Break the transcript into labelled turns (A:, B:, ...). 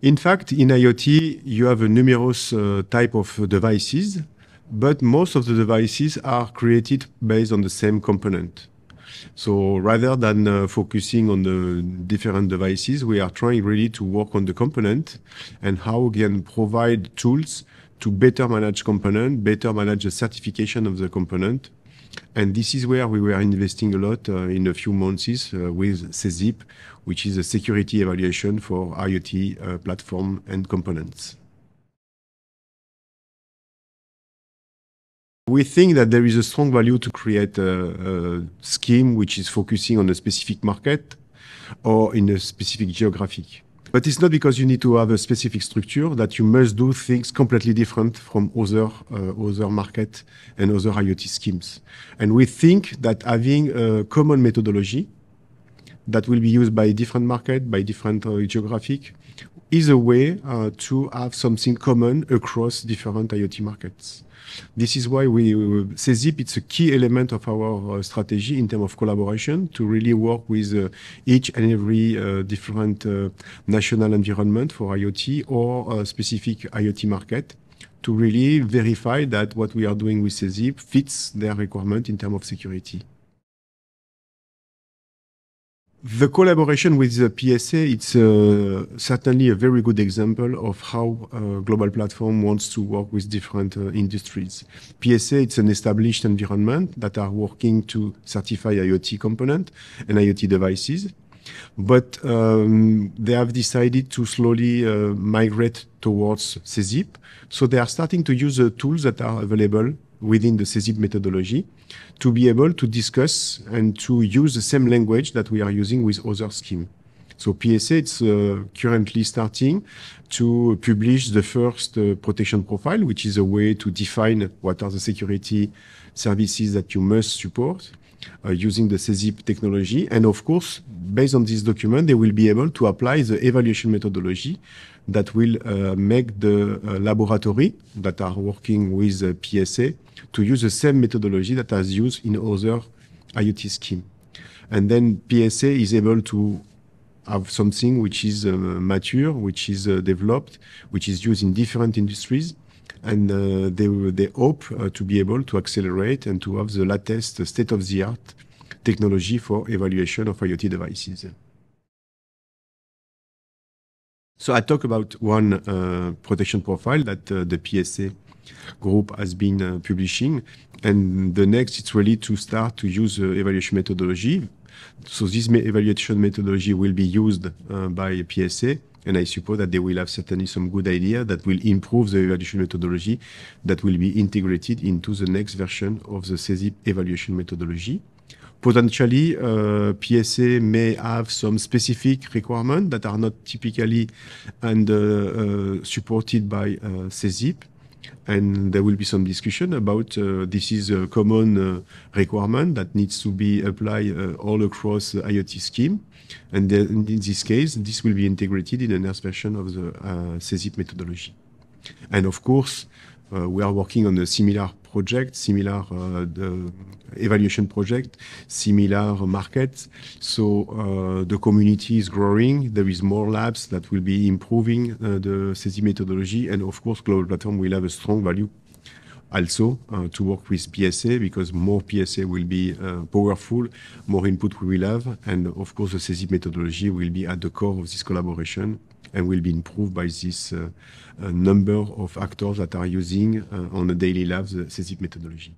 A: In fact, in IoT, you have a numerous uh, type of devices, but most of the devices are created based on the same component. So rather than uh, focusing on the different devices, we are trying really to work on the component and how we can provide tools to better manage component, better manage the certification of the component, and this is where we were investing a lot uh, in a few months uh, with CESIP, which is a security evaluation for IoT uh, platform and components. We think that there is a strong value to create a, a, scheme which is focusing on a specific market or in a specific geographic. But it's not because you need to have a specific structure that you must do things completely different from other uh, other market and other IoT schemes. And we think that having a common methodology that will be used by different market, by different uh, geographic, is a way uh, to have something common across different IoT markets. This is why we, we it's a key element of our uh, strategy in terms of collaboration to really work with uh, each and every uh, different uh, national environment for IoT or uh, specific IoT market to really verify that what we are doing with CZIP fits their requirement in terms of security the collaboration with the PSA, it's uh, certainly a very good example of how a uh, global platform wants to work with different uh, industries. PSA, it's an established environment that are working to certify IoT component and IoT devices. But um, they have decided to slowly uh, migrate towards CZIP. So they are starting to use the tools that are available within the CESID methodology to be able to discuss and to use the same language that we are using with other schemes. So PSA is uh, currently starting to publish the first uh, protection profile, which is a way to define what are the security services that you must support. Uh, using the CESIP technology. And of course, based on this document, they will be able to apply the evaluation methodology that will uh, make the uh, laboratory that are working with PSA to use the same methodology that is used in other IoT scheme. And then PSA is able to have something which is uh, mature, which is uh, developed, which is used in different industries, and uh, they they hope uh, to be able to accelerate and to have the latest state of the art technology for evaluation of IoT devices. So I talk about one uh, protection profile that uh, the PSA group has been uh, publishing, and the next it's really to start to use uh, evaluation methodology. So this evaluation methodology will be used by PSA and I suppose that they will have certainly some good idea that will improve the evaluation methodology that will be integrated into the next version of the CESIP evaluation methodology. Potentially, uh, PSA may have some specific requirements that are not typically and uh, uh, supported by uh, CESIP and there will be some discussion about uh, this is a common uh, requirement that needs to be applied uh, all across the IoT scheme. And then in this case, this will be integrated in the next version of the uh, CESIP methodology. And of course, uh, we are working on a similar project, similar uh, the evaluation project, similar market. So uh, the community is growing. There is more labs that will be improving uh, the SESI methodology. And of course, Global Platform will have a strong value also uh, to work with PSA because more PSA will be uh, powerful, more input we will have, and of course the CESIP methodology will be at the core of this collaboration and will be improved by this uh, uh, number of actors that are using uh, on a daily lab the CESIP methodology.